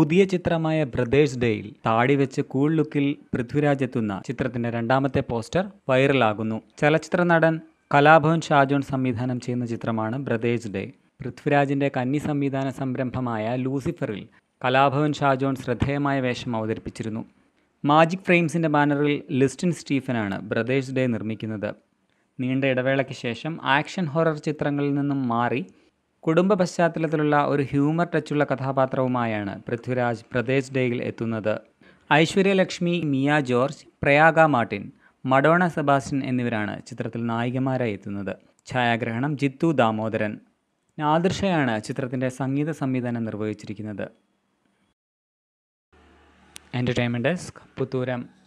പുതിയ ചിത്രമായ ബ്രദേഴ്സ് ഡേയിൽ താടി വെച്ച് കൂൾ ലുക്കിൽ പൃഥ്വിരാജ് എത്തുന്ന ചിത്രത്തിന്റെ രണ്ടാമത്തെ പോസ്റ്റർ വൈറലാകുന്നു ചലച്ചിത്ര നടൻ കലാഭവൻ ഷാജോൺ സംവിധാനം ചെയ്യുന്ന ചിത്രമാണ് ബ്രദേഴ്സ് ഡേ പൃഥ്വിരാജിന്റെ കന്നി സംവിധാന സംരംഭമായ ലൂസിഫറിൽ കലാഭവൻ ഷാജോൺ ശ്രദ്ധേയമായ വേഷം അവതരിപ്പിച്ചിരുന്നു മാജിക് ഫ്രെയിംസിന്റെ ബാനറിൽ ലിസ്റ്റിൻ സ്റ്റീഫനാണ് ബ്രദേഴ്സ് ഡേ നിർമ്മിക്കുന്നത് നീണ്ട ഇടവേളയ്ക്ക് ശേഷം ആക്ഷൻ ഹൊറർ ചിത്രങ്ങളിൽ നിന്നും മാറി കുടുംബ പശ്ചാത്തലത്തിലുള്ള ഒരു ഹ്യൂമർ ടച്ചുള്ള കഥാപാത്രവുമായാണ് പൃഥ്വിരാജ് പ്രദേശ് ഡേയിൽ എത്തുന്നത് Aishwarya Lekshmi Miya George Prayaga Martin Madonna Sebastian എന്നിവരാണ് ചിത്രത്തിൽ നായികമാരായി എത്തുന്നത് ഛായാഗ്രഹണം ജിത്തു ദാമോദരൻ നാദൃഷയാണ് ചിത്രത്തിൻ്റെ സംഗീത സംവിധാനം നിർവഹിച്ചിരിക്കുന്നത് എൻ്റർടൈൻമെൻറ്റ് ഡെസ്ക് പുത്തൂരം